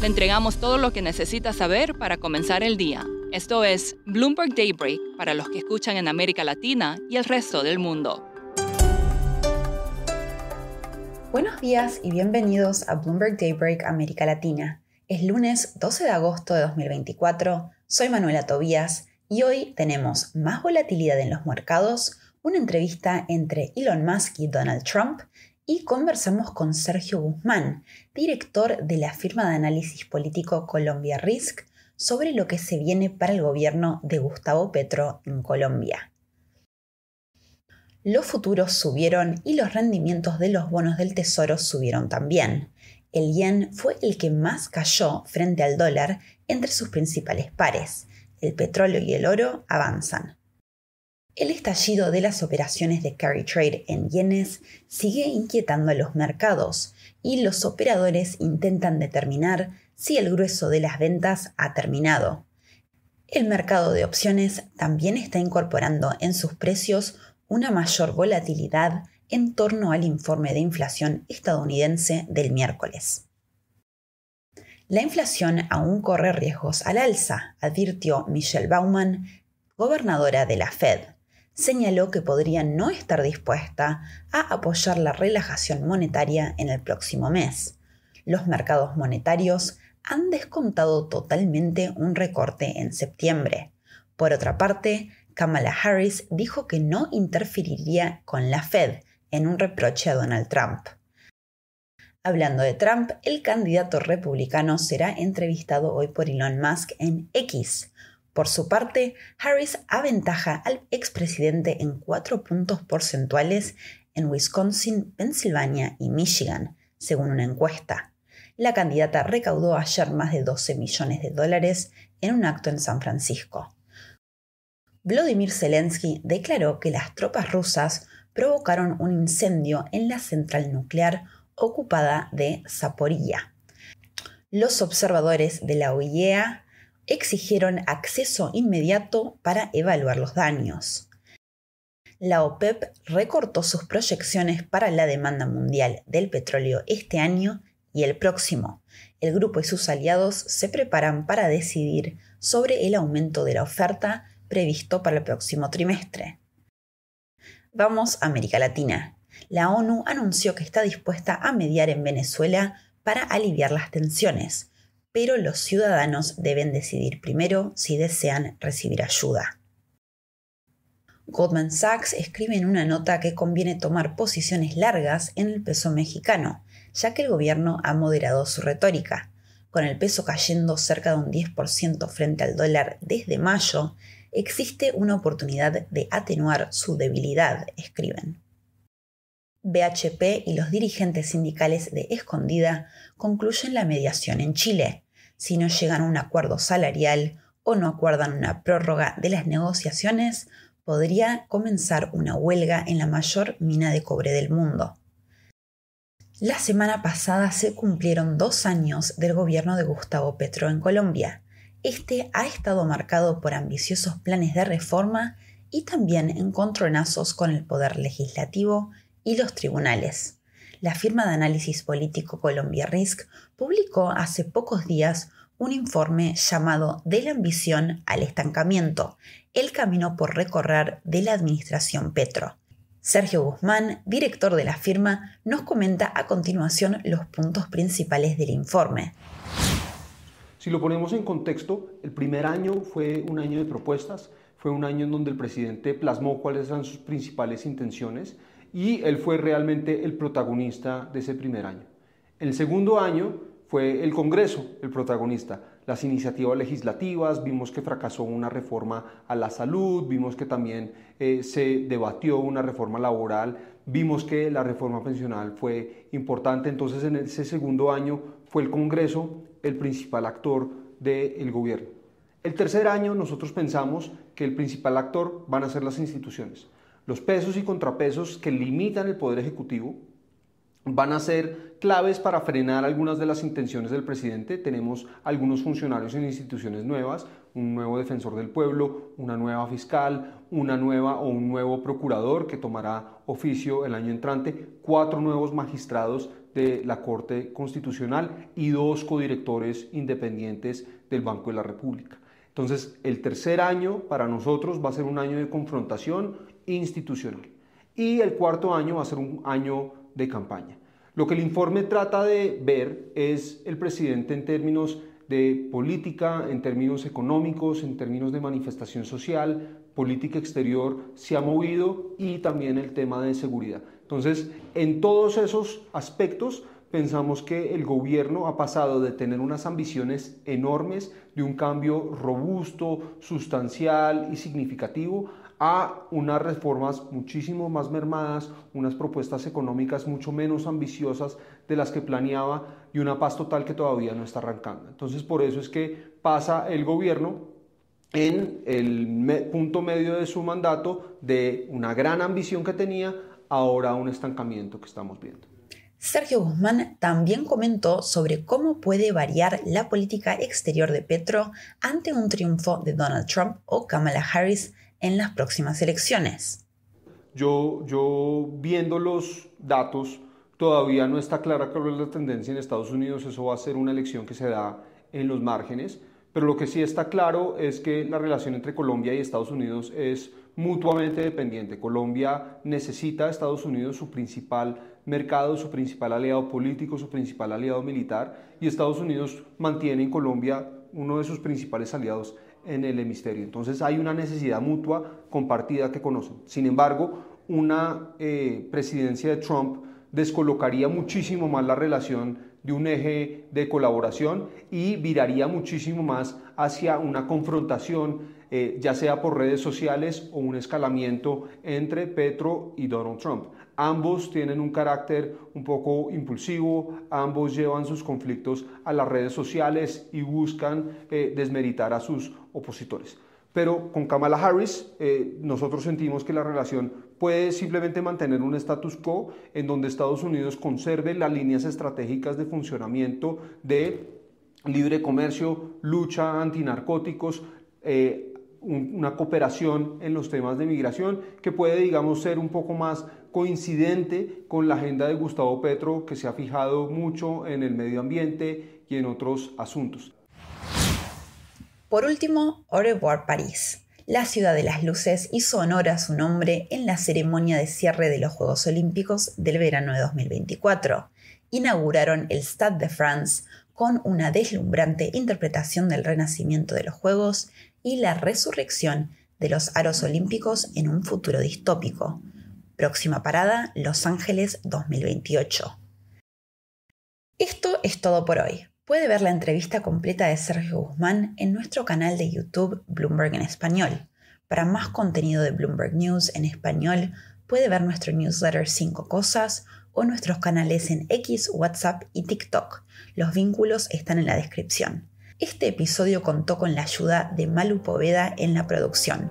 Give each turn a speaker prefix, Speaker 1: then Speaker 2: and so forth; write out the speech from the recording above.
Speaker 1: Le entregamos todo lo que necesita saber para comenzar el día. Esto es Bloomberg Daybreak para los que escuchan en América Latina y el resto del mundo. Buenos días y bienvenidos a Bloomberg Daybreak América Latina. Es lunes 12 de agosto de 2024. Soy Manuela Tobías y hoy tenemos más volatilidad en los mercados, una entrevista entre Elon Musk y Donald Trump y conversamos con Sergio Guzmán, director de la firma de análisis político Colombia Risk, sobre lo que se viene para el gobierno de Gustavo Petro en Colombia. Los futuros subieron y los rendimientos de los bonos del Tesoro subieron también. El yen fue el que más cayó frente al dólar entre sus principales pares. El petróleo y el oro avanzan. El estallido de las operaciones de carry trade en yenes sigue inquietando a los mercados y los operadores intentan determinar si el grueso de las ventas ha terminado. El mercado de opciones también está incorporando en sus precios una mayor volatilidad en torno al informe de inflación estadounidense del miércoles. La inflación aún corre riesgos al alza, advirtió Michelle Bauman, gobernadora de la Fed señaló que podría no estar dispuesta a apoyar la relajación monetaria en el próximo mes. Los mercados monetarios han descontado totalmente un recorte en septiembre. Por otra parte, Kamala Harris dijo que no interferiría con la Fed en un reproche a Donald Trump. Hablando de Trump, el candidato republicano será entrevistado hoy por Elon Musk en X, por su parte, Harris aventaja al expresidente en cuatro puntos porcentuales en Wisconsin, Pensilvania y Michigan, según una encuesta. La candidata recaudó ayer más de 12 millones de dólares en un acto en San Francisco. Vladimir Zelensky declaró que las tropas rusas provocaron un incendio en la central nuclear ocupada de Zaporilla. Los observadores de la OIEA exigieron acceso inmediato para evaluar los daños. La OPEP recortó sus proyecciones para la demanda mundial del petróleo este año y el próximo. El grupo y sus aliados se preparan para decidir sobre el aumento de la oferta previsto para el próximo trimestre. Vamos a América Latina. La ONU anunció que está dispuesta a mediar en Venezuela para aliviar las tensiones, pero los ciudadanos deben decidir primero si desean recibir ayuda. Goldman Sachs escribe en una nota que conviene tomar posiciones largas en el peso mexicano, ya que el gobierno ha moderado su retórica. Con el peso cayendo cerca de un 10% frente al dólar desde mayo, existe una oportunidad de atenuar su debilidad, escriben. BHP y los dirigentes sindicales de Escondida concluyen la mediación en Chile, si no llegan a un acuerdo salarial o no acuerdan una prórroga de las negociaciones, podría comenzar una huelga en la mayor mina de cobre del mundo. La semana pasada se cumplieron dos años del gobierno de Gustavo Petro en Colombia. Este ha estado marcado por ambiciosos planes de reforma y también encontronazos con el poder legislativo y los tribunales. La firma de análisis político Colombia Risk publicó hace pocos días un informe llamado De la ambición al estancamiento, el camino por recorrer de la administración Petro. Sergio Guzmán, director de la firma, nos comenta a continuación los puntos principales del informe.
Speaker 2: Si lo ponemos en contexto, el primer año fue un año de propuestas, fue un año en donde el presidente plasmó cuáles eran sus principales intenciones, y él fue realmente el protagonista de ese primer año. El segundo año fue el Congreso el protagonista. Las iniciativas legislativas, vimos que fracasó una reforma a la salud, vimos que también eh, se debatió una reforma laboral, vimos que la reforma pensional fue importante, entonces en ese segundo año fue el Congreso el principal actor del gobierno. El tercer año nosotros pensamos que el principal actor van a ser las instituciones. Los pesos y contrapesos que limitan el poder ejecutivo van a ser claves para frenar algunas de las intenciones del presidente. Tenemos algunos funcionarios en instituciones nuevas, un nuevo defensor del pueblo, una nueva fiscal, una nueva o un nuevo procurador que tomará oficio el año entrante, cuatro nuevos magistrados de la Corte Constitucional y dos codirectores independientes del Banco de la República. Entonces, el tercer año para nosotros va a ser un año de confrontación institucional y el cuarto año va a ser un año de campaña. Lo que el informe trata de ver es el presidente en términos de política, en términos económicos, en términos de manifestación social, política exterior, se ha movido y también el tema de seguridad. Entonces, en todos esos aspectos pensamos que el gobierno ha pasado de tener unas ambiciones enormes, de un cambio robusto, sustancial y significativo, a unas reformas muchísimo más mermadas, unas propuestas económicas mucho menos ambiciosas de las que planeaba y una paz total que todavía no está arrancando. Entonces por eso es que pasa el gobierno en el punto medio de su mandato de una gran ambición que tenía, ahora un estancamiento que estamos viendo. Sergio Guzmán
Speaker 1: también comentó sobre cómo puede variar la política exterior de Petro ante un triunfo de Donald Trump o Kamala Harris en las próximas elecciones.
Speaker 2: Yo, viendo los datos, todavía no está clara cuál es la tendencia en Estados Unidos. Eso va a ser una elección que se da en los márgenes. Pero lo que sí está claro es que la relación entre Colombia y Estados Unidos es mutuamente dependiente. Colombia necesita a Estados Unidos su principal mercado, su principal aliado político, su principal aliado militar, y Estados Unidos mantiene en Colombia uno de sus principales aliados en el hemisferio. Entonces hay una necesidad mutua compartida que conocen. Sin embargo, una eh, presidencia de Trump descolocaría muchísimo más la relación de un eje de colaboración y viraría muchísimo más hacia una confrontación, eh, ya sea por redes sociales o un escalamiento entre Petro y Donald Trump. Ambos tienen un carácter un poco impulsivo, ambos llevan sus conflictos a las redes sociales y buscan eh, desmeritar a sus opositores. Pero con Kamala Harris eh, nosotros sentimos que la relación puede simplemente mantener un status quo en donde Estados Unidos conserve las líneas estratégicas de funcionamiento de libre comercio, lucha antinarcóticos, eh, una cooperación en los temas de migración que puede, digamos, ser un poco más coincidente con la agenda de Gustavo Petro, que se ha fijado mucho en el medio ambiente y en otros asuntos. Por último, Au París
Speaker 1: la ciudad de las luces hizo honor a su nombre en la ceremonia de cierre de los Juegos Olímpicos del verano de 2024. Inauguraron el Stade de France con una deslumbrante interpretación del renacimiento de los Juegos y la resurrección de los aros olímpicos en un futuro distópico. Próxima parada, Los Ángeles 2028. Esto es todo por hoy. Puede ver la entrevista completa de Sergio Guzmán en nuestro canal de YouTube Bloomberg en Español. Para más contenido de Bloomberg News en español, puede ver nuestro newsletter 5 Cosas o nuestros canales en X, WhatsApp y TikTok. Los vínculos están en la descripción. Este episodio contó con la ayuda de Malu Poveda en la producción.